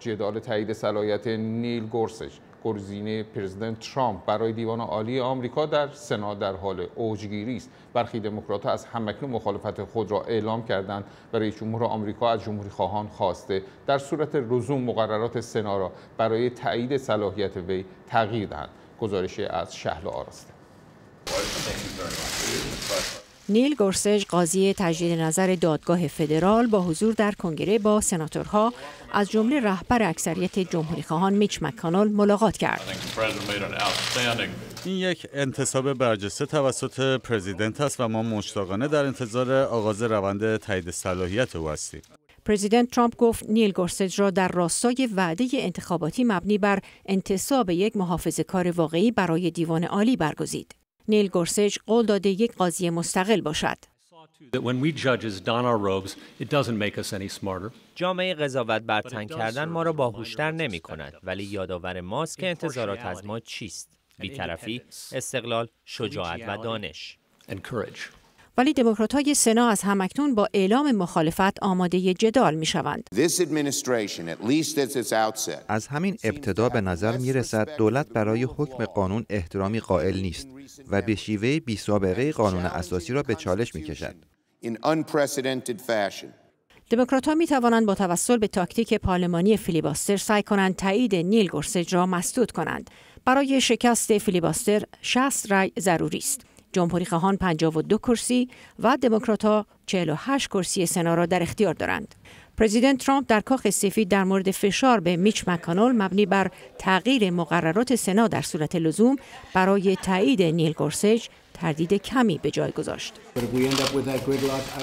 جدال تایید صلاحیت نیل گورسش گرزینه پرزیدنت ترامپ برای دیوان عالی آمریکا در سنا در حال اوجگیری است برخی دموکرات از همکنون مخالفت خود را اعلام کردند و رئیس جمهور آمریکا از جمهوری خواهان خواسته در صورت رزوم مقررات سنا را برای تایید صلاحیت وی تغییر دهند گزارش از شهل آراسته نیل گورسج قاضی تجدید نظر دادگاه فدرال با حضور در کنگره با سناتورها از جمله رهبر اکثریت خواهان میچ مکانال ملاقات کرد این یک انتصاب برجسته توسط پرزیدنت است و ما مشتاقانه در انتظار آغاز روند تایید صلاحیت او هستیم پرزیدنت ترامپ گفت نیل گورسج را در راستای وعده انتخاباتی مبنی بر انتصاب یک محافظه کار واقعی برای دیوان عالی برگزید. نیل گورسچ قول داده یک قاضی مستقل باشد. جامعه قضاوت تن کردن ما را باهوشتر نمی کند ولی یادآور ماست که انتظارات از ما چیست بیطرفی استقلال شجاعت و دانش ولی های سنا از همکنون با اعلام مخالفت آماده جدال می شوند. از همین ابتدا به نظر می رسد دولت برای حکم قانون احترامی قائل نیست و به شیوه بی سابقه قانون اساسی را به چالش می کشد. دموکرات ها می توانند با توسل به تاکتیک پارلمانی فیلیباستر سعی کنند تایید نیل گرسج را مسدود کنند. برای شکست فیلیباستر 60 رای ضروری است. جمهوری خواهان 52 کرسی و دموکرات ها 48 کرسی سنا را در اختیار دارند. پرزیدنت ترامپ در کاخ سفید در مورد فشار به میچ مکانول مبنی بر تغییر مقررات سنا در صورت لزوم برای تایید نیل گورسج تردید کمی به جای گذاشت.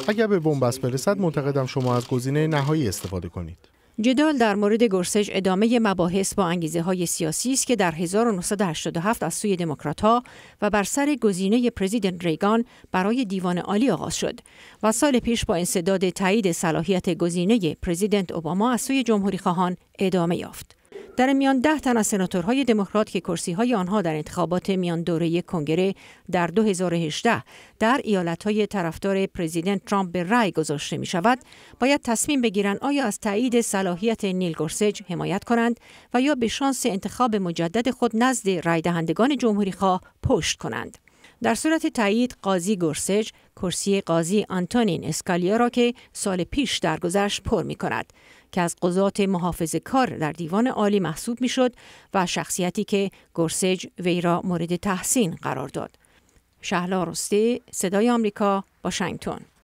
اگر به بنبست برسد معتقدم شما از گزینه نهایی استفاده کنید. جدال در مورد گرسج ادامه مباحث با انگیزه های سیاسی است که در 1987 از سوی دموکرات ها و بر سر گزینه پرزیدنت ریگان برای دیوان عالی آغاز شد و سال پیش با انصداد تایید صلاحیت گزینه پرزیدنت اوباما از سوی جمهوری خواهان ادامه یافت. در میان ده تن از سناتورهای دموکرات که های آنها در انتخابات میان دوره کنگره در 2018 در ایالتهای طرفدار پرزیدنت ترامپ به رأی گذاشته می شود باید تصمیم بگیرند آیا از تایید صلاحیت نیل گورسج حمایت کنند و یا به شانس انتخاب مجدد خود نزد رای دهندگان جمهوری خواه پشت کنند در صورت تایید قاضی گورسج کرسی قاضی آنتونین اسکالیا را که سال پیش درگذشت پر می که از قضات محافظ کار در دیوان عالی محسوب می شد و شخصیتی که گرسج وی را مورد تحسین قرار داد. شهلا رسته، صدای آمریکا، واشنگتن.